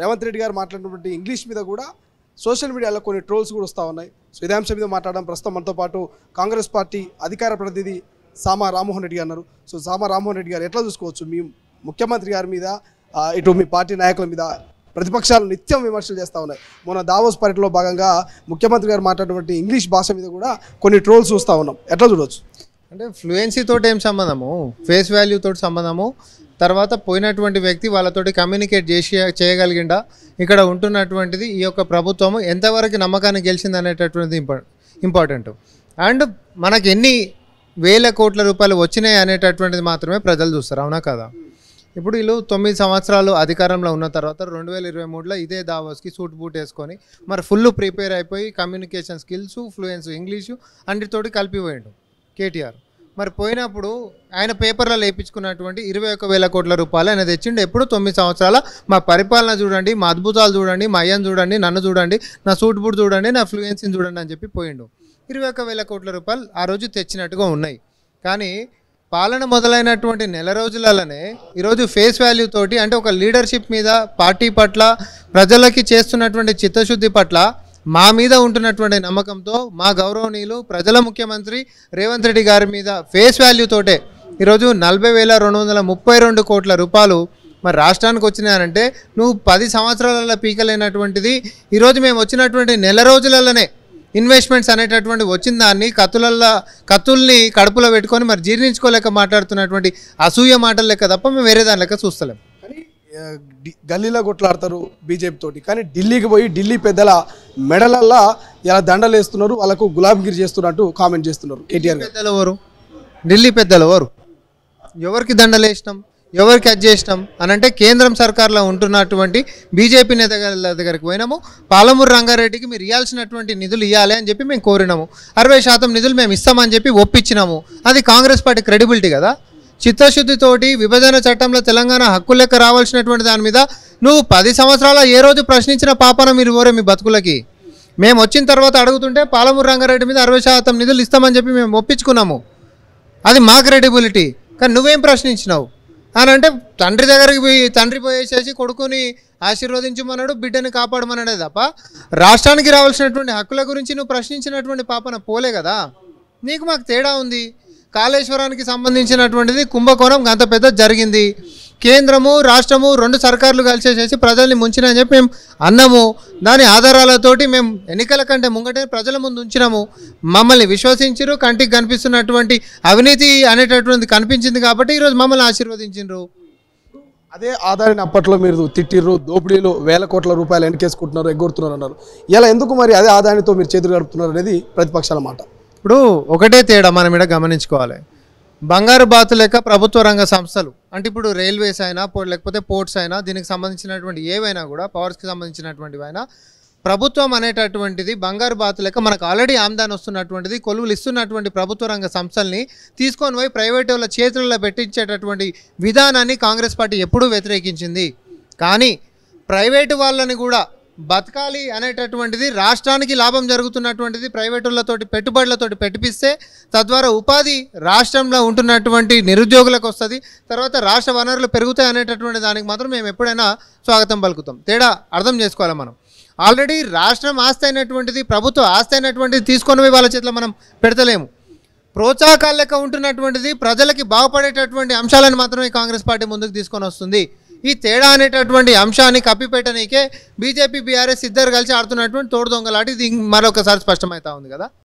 రేవంత్ రెడ్డి గారు మాట్లాడినటువంటి ఇంగ్లీష్ మీద కూడా సోషల్ మీడియాలో కొన్ని ట్రోల్స్ కూడా వస్తూ ఉన్నాయి సో ఇదే అంశం మీద మాట్లాడడం ప్రస్తుతం మనతో పాటు కాంగ్రెస్ పార్టీ అధికార ప్రతినిధి సామా రామ్మోహన్ రెడ్డి అన్నారు సో సామా రామ్మోహన్ రెడ్డి గారు ఎట్లా చూసుకోవచ్చు మీ ముఖ్యమంత్రి గారి మీద ఇటు మీ పార్టీ నాయకుల మీద ప్రతిపక్షాలు నిత్యం విమర్శలు చేస్తూ ఉన్నాయి మొన్న దావోస్ పర్యటనలో భాగంగా ముఖ్యమంత్రి గారు మాట్లాడినటువంటి ఇంగ్లీష్ భాష మీద కూడా కొన్ని ట్రోల్స్ చూస్తూ ఉన్నాం ఎట్లా చూడవచ్చు అంటే ఫ్లూయెన్సీ తోటి ఏం సంబంధము ఫేస్ వాల్యూ తోటి సంబంధము తర్వాత పోయినటువంటి వ్యక్తి వాళ్ళతోటి కమ్యూనికేట్ చేసి చేయగలిగిండా ఇక్కడ ఉంటున్నటువంటిది ఈ యొక్క ప్రభుత్వము ఎంతవరకు నమ్మకాన్ని గెలిచింది అనేటటువంటిది ఇంపార్టెంట్ అండ్ మనకి ఎన్ని వేల కోట్ల రూపాయలు వచ్చినాయి అనేటటువంటిది మాత్రమే ప్రజలు చూస్తారు అవునా కదా ఇప్పుడు వీళ్ళు తొమ్మిది సంవత్సరాలు అధికారంలో ఉన్న తర్వాత రెండు వేల ఇరవై మూడులో ఇదే దావోస్కి సూట్ బూట్ వేసుకొని మరి ఫుల్ ప్రిపేర్ అయిపోయి కమ్యూనికేషన్ స్కిల్స్ ఫ్లూయెన్స్ ఇంగ్లీషు అన్నిటితోటి కలిపిపోయాడు కేటీఆర్ మరి పోయినప్పుడు ఆయన పేపర్లలో వేయించుకున్నటువంటి ఇరవై ఒక వేల కోట్ల రూపాయలు ఆయన తెచ్చిండు ఎప్పుడు తొమ్మిది సంవత్సరాల మా పరిపాలన చూడండి మా అద్భుతాలు చూడండి మా అయ్యను చూడండి నన్ను చూడండి నా సూట్ బుట్ చూడండి నా ఫ్లూయెన్సీని చూడండి అని చెప్పి పోయిండు ఇరవై ఒక వేల కోట్ల రూపాయలు ఆ రోజు తెచ్చినట్టుగా ఉన్నాయి కానీ పాలన మొదలైనటువంటి నెల రోజులలోనే ఈరోజు ఫేస్ వాల్యూ తోటి అంటే ఒక లీడర్షిప్ మీద పార్టీ పట్ల ప్రజలకి చేస్తున్నటువంటి చిత్తశుద్ధి పట్ల మా మీద ఉంటున్నటువంటి నమ్మకంతో మా గౌరవనీయులు ప్రజల ముఖ్యమంత్రి రేవంత్ రెడ్డి గారి మీద ఫేస్ వాల్యూతోటే ఈరోజు నలభై వేల రెండు వందల ముప్పై రెండు కోట్ల రూపాయలు మరి రాష్ట్రానికి వచ్చినారంటే నువ్వు పది సంవత్సరాలలో పీకలేనటువంటిది ఈరోజు మేము వచ్చినటువంటి నెల రోజులలోనే ఇన్వెస్ట్మెంట్స్ అనేటటువంటి వచ్చిన దాన్ని కత్తులల్లో కత్తుల్ని కడుపులో పెట్టుకొని మరి జీర్ణించుకోలేక మాట్లాడుతున్నటువంటి అసూయ మాటలు లెక్క తప్ప మేము వేరే దాని లెక్క చూస్తలేము గల్లీలో కొట్లాడతారు బీజేపీ తోటి కానీ ఢిల్లీకి పోయి ఢిల్లీ పెద్దల మెడలల్లా ఇలా దండలు వేస్తున్నారు వాళ్ళకు గులాబీగిరి చేస్తున్నట్టు కామెంట్ చేస్తున్నారు కేటీఆర్ పెద్దలు ఎవరు ఢిల్లీ పెద్దలు ఎవరు ఎవరికి దండలు వేసినాం ఎవరికి అది చేసినాం అని అంటే కేంద్రం సర్కార్లో ఉంటున్నటువంటి బీజేపీ నేత దగ్గరికి పోయినాము పాలమూరు రంగారెడ్డికి మీరు ఇవ్వాల్సినటువంటి నిధులు ఇవ్వాలి అని చెప్పి మేము కోరినాము అరవై శాతం నిధులు మేము ఇస్తామని చెప్పి ఒప్పించినాము అది కాంగ్రెస్ పార్టీ క్రెడిబిలిటీ కదా చిత్తశుద్ధితోటి విభజన చట్టంలో తెలంగాణ హక్కు లెక్క రావాల్సినటువంటి దాని మీద నువ్వు పది సంవత్సరాల ఏ రోజు ప్రశ్నించిన పాపన మీరు ఓరే మీ బతుకులకి మేము వచ్చిన తర్వాత అడుగుతుంటే పాలమూరు రంగారెడ్డి మీద అరవై శాతం నిధులు ఇస్తామని చెప్పి మేము ఒప్పించుకున్నాము అది మా క్రెడిబిలిటీ కానీ నువ్వేం ప్రశ్నించినావు అని అంటే తండ్రి దగ్గరికి పోయి తండ్రి పోయేసేసి కొడుకుని ఆశీర్వదించమన్నాడు బిడ్డని కాపాడమన్నాడే తప్ప రాష్ట్రానికి రావాల్సినటువంటి హక్కుల గురించి నువ్వు ప్రశ్నించినటువంటి పాపన పోలే కదా నీకు మాకు తేడా ఉంది కాళేశ్వరానికి సంబంధించినటువంటిది కుంభకోణం అంత పెద్ద జరిగింది కేంద్రము రాష్ట్రము రెండు సర్కార్లు కలిసేసేసి ప్రజల్ని ముంచినని చెప్పి మేము అన్నాము దాని ఆధారాలతోటి మేము ఎన్నికల కంటే ముంగటే ప్రజల ముందు ఉంచినాము మమ్మల్ని విశ్వసించరు కంటికి కనిపిస్తున్నటువంటి అవినీతి అనేటటువంటిది కనిపించింది కాబట్టి ఈరోజు మమ్మల్ని ఆశీర్వదించు అదే ఆధారిన అప్పట్లో మీరు తిట్టిర్రు దోపిడీలు వేల కోట్ల రూపాయలు ఎన్నికేసుకుంటున్నారు ఎగ్గొడుతున్నారు అన్నారు ఇలా ఎందుకు మరి అదే ఆదాయంతో మీరు చేతులు గడుపుతున్నారు అనేది ప్రతిపక్షాల మాట ఇప్పుడు ఒకటే తేడా మనం ఇక్కడ గమనించుకోవాలి బంగారు బాతు లెక్క ప్రభుత్వ రంగ సంస్థలు అంటే ఇప్పుడు రైల్వేస్ అయినా లేకపోతే పోర్ట్స్ అయినా దీనికి సంబంధించినటువంటి ఏవైనా కూడా పవర్స్కి సంబంధించినటువంటివైనా ప్రభుత్వం అనేటటువంటిది బంగారు బాతు లెక్క మనకు ఆల్రెడీ ఆమ్దాన్ వస్తున్నటువంటిది కొలువులు ఇస్తున్నటువంటి ప్రభుత్వ రంగ సంస్థల్ని తీసుకొని పోయి ప్రైవేట్ వాళ్ళ చేతుల్లో పెట్టించేటటువంటి విధానాన్ని కాంగ్రెస్ పార్టీ ఎప్పుడూ వ్యతిరేకించింది కానీ ప్రైవేటు వాళ్ళని కూడా బతకాలి అనేటటువంటిది రాష్ట్రానికి లాభం జరుగుతున్నటువంటిది ప్రైవేటులతోటి పెట్టుబడులతోటి పెట్టిపిస్తే తద్వారా ఉపాధి రాష్ట్రంలో ఉంటున్నటువంటి నిరుద్యోగులకు వస్తుంది తర్వాత రాష్ట్ర వనరులు పెరుగుతాయి అనేటటువంటి దానికి మాత్రం మేము ఎప్పుడైనా స్వాగతం పలుకుతాం తేడా అర్థం చేసుకోవాలి మనం ఆల్రెడీ రాష్ట్రం ఆస్తి అయినటువంటిది ప్రభుత్వ ఆస్తి అయినటువంటిది తీసుకొని పోయి వాళ్ళ చేతిలో మనం పెడతలేము ప్రోత్సాహకాలు లెక్క ఉంటున్నటువంటిది ప్రజలకి బాగుపడేటటువంటి అంశాలను మాత్రమే కాంగ్రెస్ పార్టీ ముందుకు తీసుకొని వస్తుంది ఈ తేడా అనేటటువంటి అంశాన్ని కప్పిపెట్టనీకే బీజేపీ బీఆర్ఎస్ ఇద్దరు కలిసి ఆడుతున్నటువంటి తోడు దొంగలాట ఇది మరొకసారి స్పష్టమవుతా ఉంది కదా